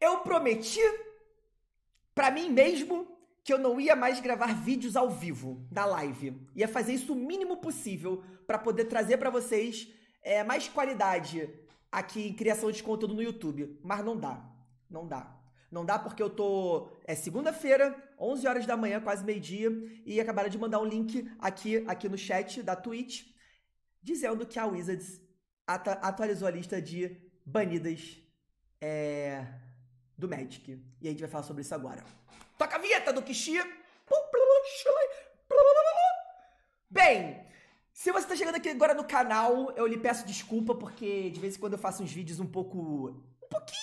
Eu prometi para mim mesmo que eu não ia mais gravar vídeos ao vivo da live. Ia fazer isso o mínimo possível para poder trazer para vocês é, mais qualidade aqui em criação de conteúdo no YouTube. Mas não dá. Não dá. Não dá porque eu tô. É segunda-feira, 11 horas da manhã, quase meio-dia, e acabaram de mandar um link aqui, aqui no chat da Twitch, dizendo que a Wizards atu atualizou a lista de banidas. É do Magic. E a gente vai falar sobre isso agora. Toca a vinheta do Kishi! Bem, se você está chegando aqui agora no canal, eu lhe peço desculpa porque de vez em quando eu faço uns vídeos um pouco. um pouquinho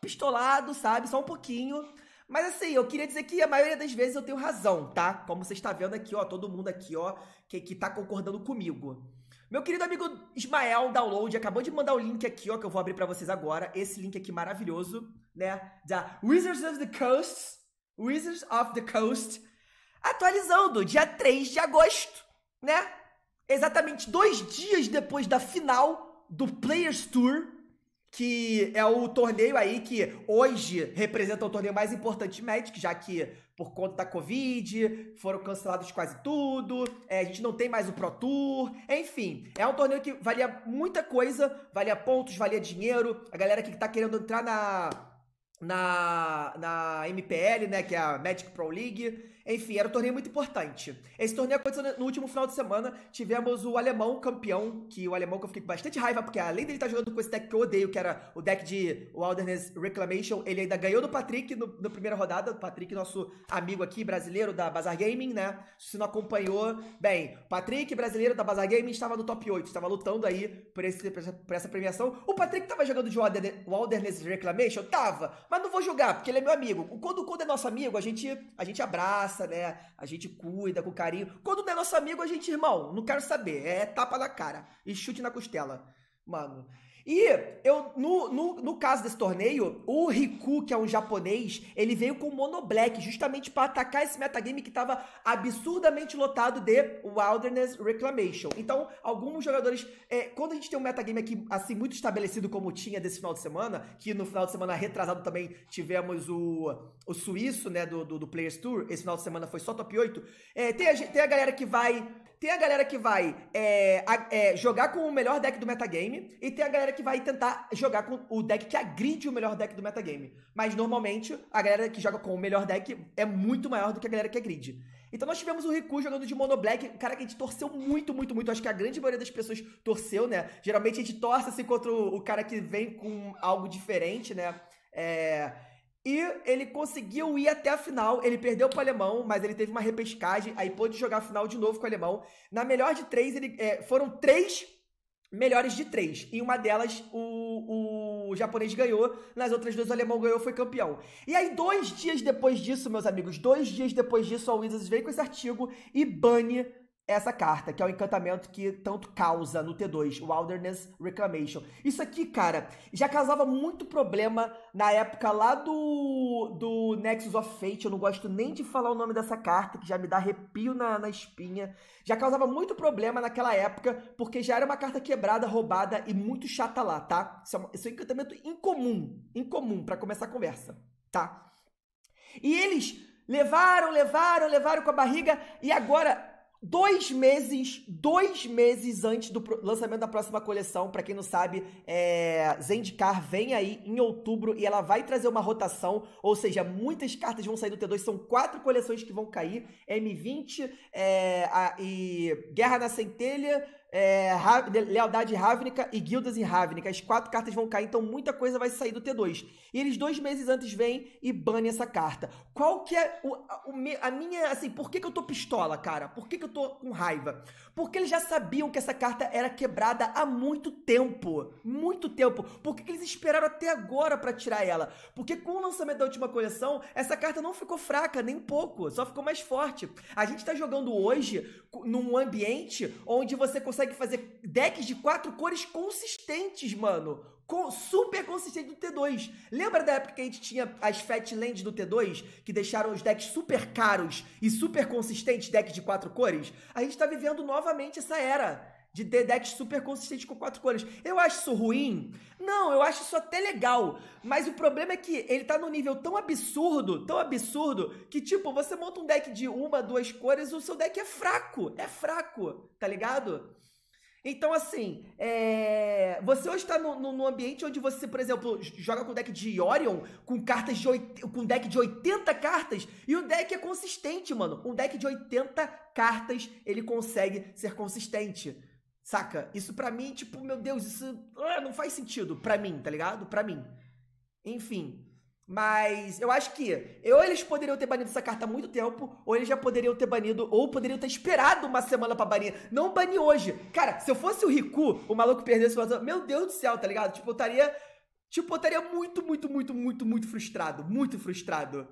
pistolado, sabe? Só um pouquinho. Mas assim, eu queria dizer que a maioria das vezes eu tenho razão, tá? Como você está vendo aqui, ó, todo mundo aqui, ó, que, que tá concordando comigo. Meu querido amigo Ismael Download acabou de mandar o link aqui, ó, que eu vou abrir para vocês agora. Esse link aqui maravilhoso né, da Wizards of the Coast, Wizards of the Coast, atualizando, dia 3 de agosto, né? Exatamente dois dias depois da final do Players Tour, que é o torneio aí que hoje representa o torneio mais importante de Magic, já que por conta da Covid foram cancelados quase tudo, é, a gente não tem mais o Pro Tour, enfim, é um torneio que valia muita coisa, valia pontos, valia dinheiro, a galera que tá querendo entrar na na, na MPL, né, que é a Magic Pro League, enfim, era um torneio muito importante. Esse torneio aconteceu no último final de semana. Tivemos o alemão campeão, que o alemão que eu fiquei com bastante raiva, porque além dele estar tá jogando com esse deck que eu odeio, que era o deck de Wilderness Reclamation, ele ainda ganhou do Patrick no, na primeira rodada. O Patrick, nosso amigo aqui, brasileiro da Bazar Gaming, né? Se não acompanhou, bem, Patrick, brasileiro da Bazar Gaming, estava no top 8, estava lutando aí por, esse, por essa premiação. O Patrick estava jogando de Wilderness Reclamation? Tava, mas não vou julgar, porque ele é meu amigo. Quando, quando é nosso amigo, a gente, a gente abraça né? A gente cuida com carinho. Quando não é nosso amigo, a gente, irmão, não quero saber. É tapa na cara e chute na costela. Mano, e eu, no, no, no, caso desse torneio, o Riku, que é um japonês, ele veio com Mono Black, justamente para atacar esse metagame que estava absurdamente lotado de Wilderness Reclamation. Então, alguns jogadores. É, quando a gente tem um metagame aqui, assim, muito estabelecido como tinha desse final de semana, que no final de semana retrasado também tivemos o, o suíço, né, do, do, do Players Tour, esse final de semana foi só top 8. É, tem, a, tem a galera que vai tem a galera que vai é, é, jogar com o melhor deck do metagame e tem a galera que vai tentar jogar com o deck que agride o melhor deck do metagame. Mas normalmente a galera que joga com o melhor deck é muito maior do que a galera que agride. Então nós tivemos o Riku jogando de Mono Black, cara que a gente torceu muito, muito, muito. Acho que a grande maioria das pessoas torceu, né? Geralmente a gente torce assim contra o, o cara que vem com algo diferente, né? É, e ele conseguiu ir até a final. Ele perdeu para o alemão, mas ele teve uma repescagem. Aí pôde jogar a final de novo com o alemão. Na melhor de três, ele, é, foram três melhores de três. Em uma delas, o, o japonês ganhou. Nas outras duas, o alemão ganhou foi campeão. E aí, dois dias depois disso, meus amigos, dois dias depois disso, a Wizards veio com esse artigo e bane essa carta, que é o encantamento que tanto causa no T2, Wilderness Reclamation. Isso aqui, cara, já causava muito problema na época lá do, do Nexus of Fate. Eu não gosto nem de falar o nome dessa carta, que já me dá arrepio na, na espinha. Já causava muito problema naquela época, porque já era uma carta quebrada, roubada e muito chata lá, tá? Isso é, um, isso é um encantamento incomum, incomum, para começar a conversa, tá? E eles levaram, levaram, levaram com a barriga e agora dois meses, dois meses antes do lançamento da próxima coleção. Para quem não sabe, é, Zendikar vem aí em outubro e ela vai trazer uma rotação, ou seja, muitas cartas vão sair do T2. São quatro coleções que vão cair: M20 é, a, e Guerra na Centelha é, Lealdade Rávnica e Guildas em Rávnica. As quatro cartas vão cair, então muita coisa vai sair do T2. E eles dois meses antes vêm e banem essa carta. Qual que é o, a, o me, a, minha, assim, por que, que eu tô pistola, cara? Por que, que eu tô com raiva? Porque eles já sabiam que essa carta era quebrada há muito tempo. Muito tempo. Por que, que eles esperaram até agora para tirar ela? Porque com o lançamento da última coleção, essa carta não ficou fraca, nem pouco. Só ficou mais forte. A gente tá jogando hoje num ambiente onde você consegue consegue fazer decks de quatro cores consistentes, mano. Com, super consistente do T2. Lembra da época que a gente tinha as Fatlands do T2? Que deixaram os decks super caros e super consistentes, decks de quatro cores? A gente tá vivendo novamente essa era de ter decks super consistentes com quatro cores. Eu acho isso ruim? Não, eu acho isso até legal. Mas o problema é que ele tá num nível tão absurdo, tão absurdo, que tipo, você monta um deck de uma, duas cores, o seu deck é fraco. É fraco, tá ligado? Então, assim, é... você hoje está num ambiente onde você, por exemplo, joga com deck de Orion, com cartas de oit... com deck de 80 cartas, e o deck é consistente, mano. Um deck de 80 cartas, ele consegue ser consistente. Saca? Isso para mim, tipo, meu Deus, isso ah, não faz sentido para mim, tá ligado? Para mim. Enfim, mas eu acho que ou eles poderiam ter banido essa carta há muito tempo, ou eles já poderiam ter banido, ou poderiam ter esperado uma semana pra banir. Não banir hoje. Cara, se eu fosse o Riku, o maluco perdesse o meu Deus do céu, tá ligado? Tipo, eu estaria. Tipo, eu estaria muito, muito, muito, muito, muito frustrado. Muito frustrado.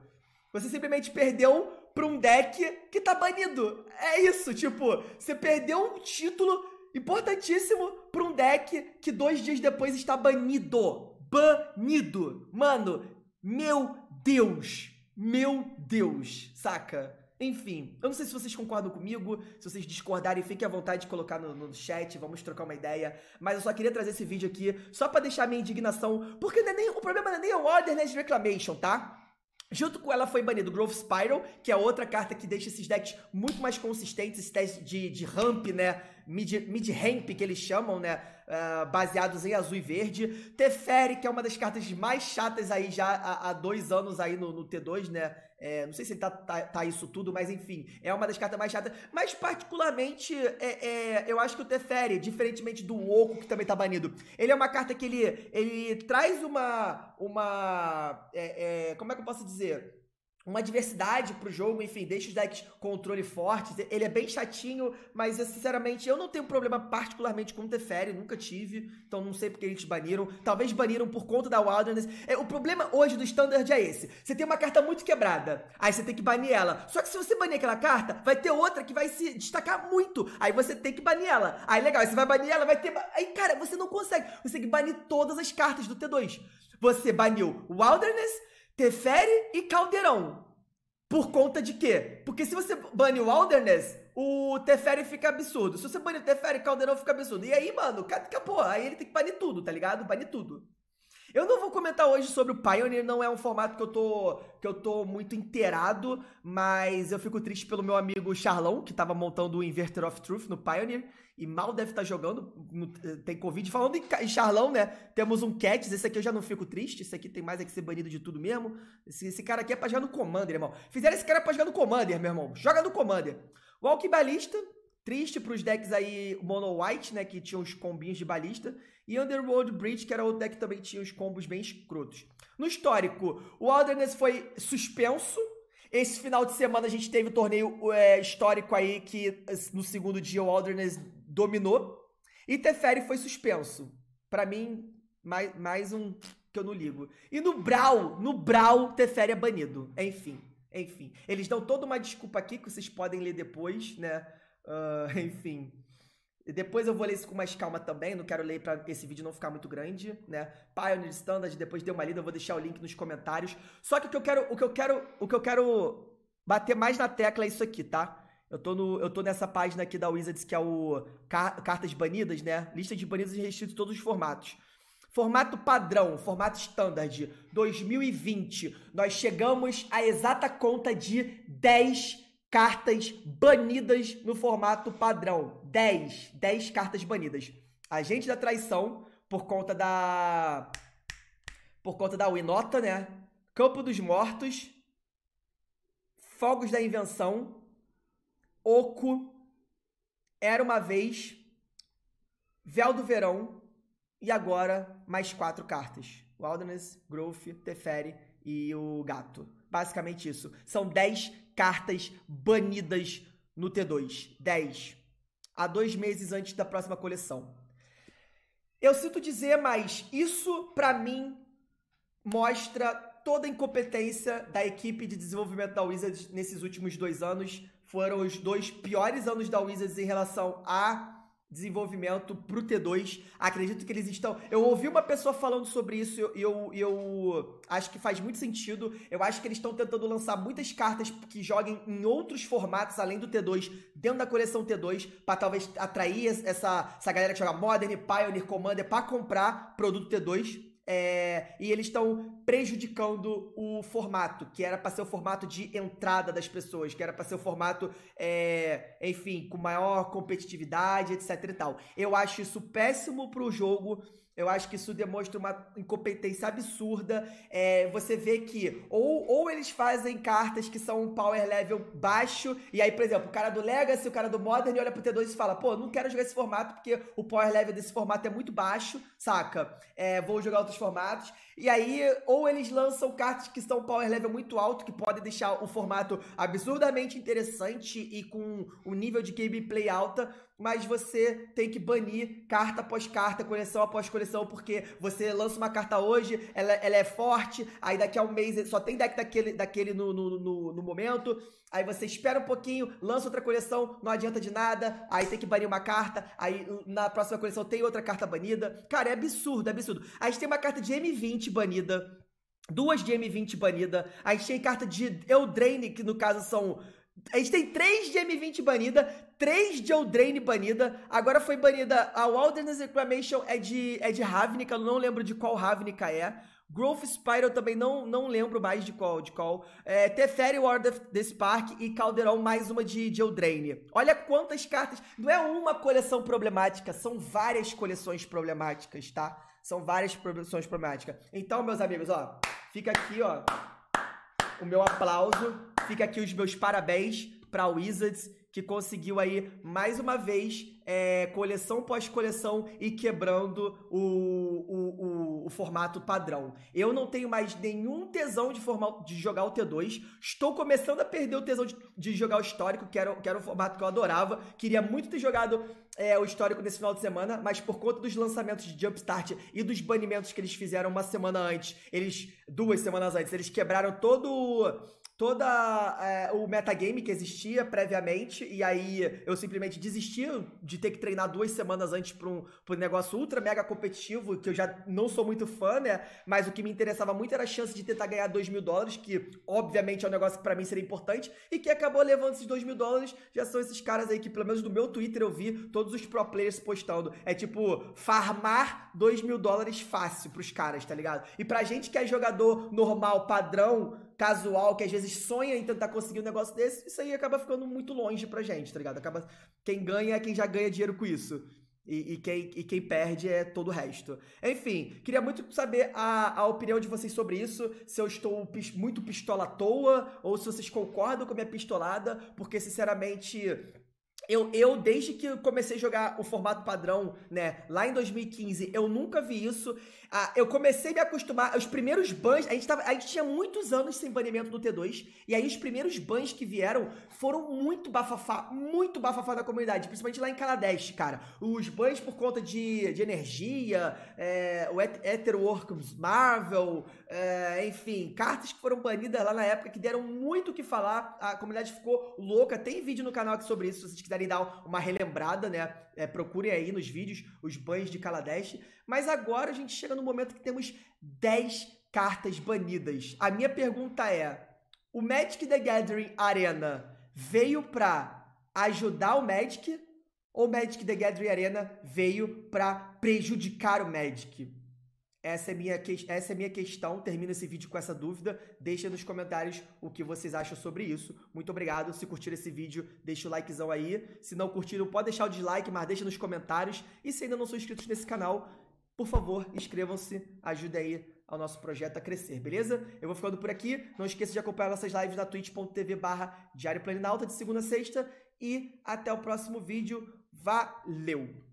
Você simplesmente perdeu pra um deck que tá banido. É isso, tipo, você perdeu um título importantíssimo pra um deck que dois dias depois está banido. Banido. Mano, meu Deus! Meu Deus! Saca? Enfim, eu não sei se vocês concordam comigo, se vocês discordarem, fiquem à vontade de colocar no, no chat, vamos trocar uma ideia. Mas eu só queria trazer esse vídeo aqui, só para deixar minha indignação, porque é nem, o problema não é nem o Order né, Reclamation, tá? Junto com ela foi banido Growth Spiral, que é outra carta que deixa esses decks muito mais consistentes, esses decks de, de ramp, né? Mid-ramp, mid que eles chamam, né? Uh, baseados em azul e verde. Teferi, que é uma das cartas mais chatas aí já há, há dois anos aí no, no T2, né? É, não sei se ele tá, tá, tá, isso tudo, mas enfim, é uma das cartas mais chatas. Mas, particularmente, é, é, eu acho que o Teferi, diferentemente do Oco, que também tá banido, ele é uma carta que ele, ele traz uma. uma é, é, como é que eu posso dizer? uma diversidade pro jogo, enfim, deixa os decks controle fortes. Ele é bem chatinho, mas eu, assim, sinceramente eu não tenho problema particularmente com o Teferi, nunca tive, então não sei porque eles baniram. Talvez baniram por conta da Wilderness. É, o problema hoje do Standard é esse: você tem uma carta muito quebrada, aí você tem que banir ela. Só que se você banir aquela carta, vai ter outra que vai se destacar muito, aí você tem que banir ela. Aí legal, você vai banir ela, vai ter. Aí cara, você não consegue, você tem que banir todas as cartas do T2. Você baniu Wilderness Teferi e Caldeirão. Por conta de quê? Porque se você bane o Wilderness, o Teferi fica absurdo. Se você bane o Teferi, o Caldeirão fica absurdo. E aí, mano, porra? Aí ele tem que banir tudo, tá ligado? Banir tudo. Eu não vou comentar hoje sobre o Pioneer, não é um formato que eu tô, que eu tô muito inteirado, mas eu fico triste pelo meu amigo Charlão, que tava montando o Inverter of Truth no Pioneer, e mal deve estar tá jogando, eh, tem Covid. Falando em Charlão, né? Temos um Cats, esse aqui eu já não fico triste, esse aqui tem mais é que ser banido de tudo mesmo. Esse, esse cara aqui é pra jogar no Commander, irmão. Fizeram esse cara pra jogar no Commander, meu irmão. Joga no Commander. Walking Balista, Triste para os decks aí Mono White, né? Que tinham os combinhos de balista. E Underworld Bridge, que era outro deck que também tinha os combos bem escrotos. No histórico, o Wilderness foi suspenso. Esse final de semana a gente teve o um torneio é, histórico aí que no segundo dia o Wilderness dominou. E Teferi foi suspenso. Para mim, mais, mais um que eu não ligo. E no Brawl, no Brawl, Teferi é banido. Enfim, enfim. Eles dão toda uma desculpa aqui que vocês podem ler depois, né? Uh, enfim. Depois eu vou ler isso com mais calma também, não quero ler para esse vídeo não ficar muito grande, né? Pioneer Standard, depois dê uma lida, eu vou deixar o link nos comentários. Só que o que eu quero, o que eu quero, o que eu quero bater mais na tecla é isso aqui, tá? Eu tô, no, eu tô nessa página aqui da Wizards, que é o car Cartas Banidas, né? Lista de banidas e restritos todos os formatos. Formato padrão, formato standard, 2020. Nós chegamos à exata conta de 10 cartas banidas no formato padrão. 10. 10 cartas banidas. Agente da traição, por conta da. Por conta da Winota, né? Campo dos Mortos. Fogos da Invenção. Oco. Era uma vez. Véu do Verão. E agora, mais quatro cartas: Wilderness, Growth, Teferi e o Gato. Basicamente isso. São 10 cartas banidas no T2. 10. Há dois meses antes da próxima coleção. Eu sinto dizer, mas isso para mim mostra toda a incompetência da equipe de desenvolvimento da Wizards nesses últimos dois anos. Foram os dois piores anos da Wizards em relação a desenvolvimento pro T2. Acredito que eles estão. Eu ouvi uma pessoa falando sobre isso e eu, eu, eu, acho que faz muito sentido. Eu acho que eles estão tentando lançar muitas cartas que joguem em outros formatos além do T2, dentro da coleção T2, para talvez atrair essa, essa galera que joga Modern, Pioneer, Commander, para comprar produto T2. É, e eles estão prejudicando o formato, que era para ser o formato de entrada das pessoas, que era para ser o formato, é, enfim, com maior competitividade, etc e tal. Eu acho isso péssimo para o jogo. Eu acho que isso demonstra uma incompetência absurda. É, você vê que ou, ou eles fazem cartas que são um power level baixo, e aí, por exemplo, o cara do Legacy, o cara do Modern, olha pro T2 e fala: pô, não quero jogar esse formato porque o power level desse formato é muito baixo, saca? É, vou jogar outros formatos. E aí, ou eles lançam cartas que são power level muito alto, que podem deixar o formato absurdamente interessante e com um nível de gameplay alta, mas você tem que banir carta após carta, coleção após coleção, porque você lança uma carta hoje, ela, ela é forte, aí daqui a um mês só tem deck daquele, daquele no, no, no, no momento, Aí você espera um pouquinho, lança outra coleção, não adianta de nada, aí tem que banir uma carta, aí na próxima coleção tem outra carta banida. Cara, é absurdo, é absurdo. Aí tem uma carta de M20 banida, duas de M20 banida, aí tem carta de Eldraine, que no caso são a gente tem três de M20 banida, três de Eldraine banida, agora foi banida a Wilderness Reclamation, é de, é de Ravnica, eu não lembro de qual Ravnica é. Growth Spiral também não, não lembro mais de qual. De qual. É, Teferi War desse parque e Calderon, mais uma de, de Eldraine. Olha quantas cartas. Não é uma coleção problemática, são várias coleções problemáticas, tá? São várias coleções problemáticas. Então, meus amigos, ó, fica aqui, ó, o meu aplauso. Fica aqui os meus parabéns para Wizards que conseguiu aí mais uma vez é, coleção pós coleção e quebrando o, o, o, o, formato padrão. Eu não tenho mais nenhum tesão de, formar, de jogar o T2. Estou começando a perder o tesão de, de jogar o histórico, que era, que era um formato que eu adorava. Queria muito ter jogado é, o histórico nesse final de semana, mas por conta dos lançamentos de Jumpstart e dos banimentos que eles fizeram uma semana antes, eles. duas semanas antes, eles quebraram todo toda é, o metagame que existia previamente, e aí eu simplesmente desisti de ter que treinar duas semanas antes para um, pra um negócio ultra mega competitivo, que eu já não sou muito fã, né? Mas o que me interessava muito era a chance de tentar ganhar 2 mil dólares, que obviamente é um negócio que para mim seria importante, e que acabou levando esses 2 mil dólares. Já são esses caras aí que, pelo menos no meu Twitter, eu vi todos os pro players postando. É tipo, farmar 2 mil dólares fácil pros caras, tá ligado? E pra gente que é jogador normal, padrão casual que às vezes sonha em tentar conseguir um negócio desse, isso aí acaba ficando muito longe pra gente, tá ligado? Acaba... Quem ganha é quem já ganha dinheiro com isso. E, e, quem, e quem perde é todo o resto. Enfim, queria muito saber a, a opinião de vocês sobre isso. Se eu estou pis, muito pistola à toa, ou se vocês concordam com a minha pistolada, porque, sinceramente, eu, eu, desde que comecei a jogar o formato padrão, né, lá em 2015, eu nunca vi isso. Ah, eu comecei a me acostumar, os primeiros bans, a gente, tava, a gente tinha muitos anos sem banimento do T2, e aí os primeiros bans que vieram foram muito bafafá, muito bafafá da comunidade, principalmente lá em Kaladesh, cara. Os bans por conta de, de energia, é, o Etherworks Marvel, é, enfim, cartas que foram banidas lá na época, que deram muito o que falar, a comunidade ficou louca. Tem vídeo no canal aqui sobre isso, se vocês quiserem dar uma relembrada, né? É, procurem aí nos vídeos os bans de Kaladesh. Mas agora a gente chega no momento que temos 10 cartas banidas. A minha pergunta é: o Magic the Gathering Arena veio para ajudar o Magic ou Magic the Gathering Arena veio para prejudicar o Magic? Essa é, minha essa é minha questão. Termino esse vídeo com essa dúvida. Deixa nos comentários o que vocês acham sobre isso. Muito obrigado. Se curtiram esse vídeo, deixa o likezão aí. Se não curtiram, pode deixar o dislike, mas deixa nos comentários. E se ainda não são inscritos nesse canal, por favor, inscrevam-se. Ajude aí ao nosso projeto a crescer, beleza? Eu vou ficando por aqui. Não esqueça de acompanhar nossas lives na twitch.tv barra Diário Planinalta de segunda a sexta. E até o próximo vídeo. Valeu!